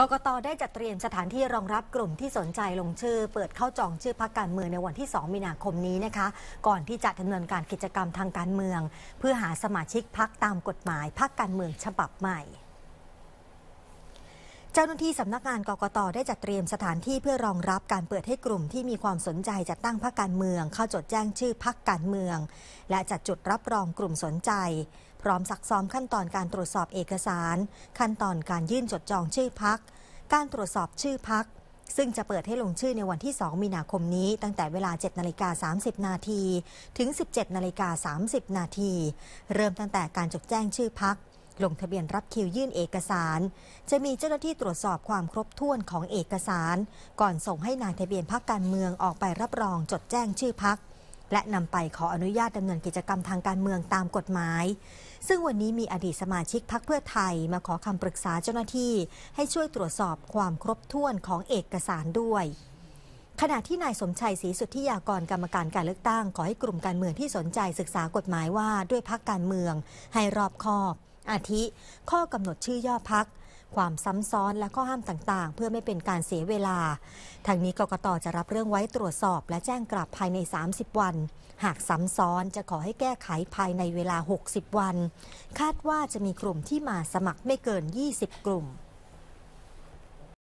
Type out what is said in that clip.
กกตได้จัดเตรียมสถานที่รองรับกลุ่มที่สนใจลงชื่อ เปิดเข้าจองชื่อพักการเมืองในวันที่ 2 มีนาคมนี้นะคะ ก่อนที่จะดำเนินการกิจกรรมทางการเมือง เพื่อหาสมาชิกพักตามกฎหมาย พักการเมืองฉบับใหม่เจ้าหน้าที่สำนักงานกกตได้จัดเตรียมสถานที่เพื่อรองรับการเปิดให้กลุ่มที่มีความสนใจจัดตั้งพรรคการเมือง เข้าจดแจ้งชื่อพรรคการเมือง และจัดจุดรับรองกลุ่มสนใจ พร้อมซักซ้อมขั้นตอนการตรวจสอบเอกสาร ขั้นตอนการยื่นจดจองชื่อพรรคการตรวจสอบชื่อพรรคซึ่งจะเปิดให้ลงชื่อในวันที่ 2 มีนาคมนี้ ตั้งแต่เวลา 7 นาฬิกา 30 นาทีถึง 17 นาฬิกา 30 นาทีเริ่มตั้งแต่การจดแจ้งชื่อพรรคลงทะเบียนรับคิวยื่นเอกสาร จะมีเจ้าหน้าที่ตรวจสอบความครบถ้วนของเอกสาร ก่อนส่งให้นายทะเบียนพักการเมืองออกไปรับรองจดแจ้งชื่อพัก และนำไปขออนุญาตดำเนินกิจกรรมทางการเมืองตามกฎหมาย ซึ่งวันนี้มีอดีตสมาชิกพักเพื่อไทยมาขอคำปรึกษาเจ้าหน้าที่ ให้ช่วยตรวจสอบความครบถ้วนของเอกสารด้วย ขณะที่นายสมชัยศรีสุทธิยากรกรรมการการเลือกตั้งขอให้กลุ่มการเมืองที่สนใจศึกษากฎหมายว่าด้วยพักการเมืองให้รอบคอบอาทิข้อกำหนดชื่อย่อพัก ความซ้ำซ้อนและข้อห้ามต่างๆ เพื่อไม่เป็นการเสียเวลาทางนี้กกตจะรับเรื่องไว้ตรวจสอบและแจ้งกลับภายใน 30 วัน หากซ้ำซ้อนจะขอให้แก้ไขภายในเวลา 60 วัน คาดว่าจะมีกลุ่มที่มาสมัครไม่เกิน 20 กลุ่ม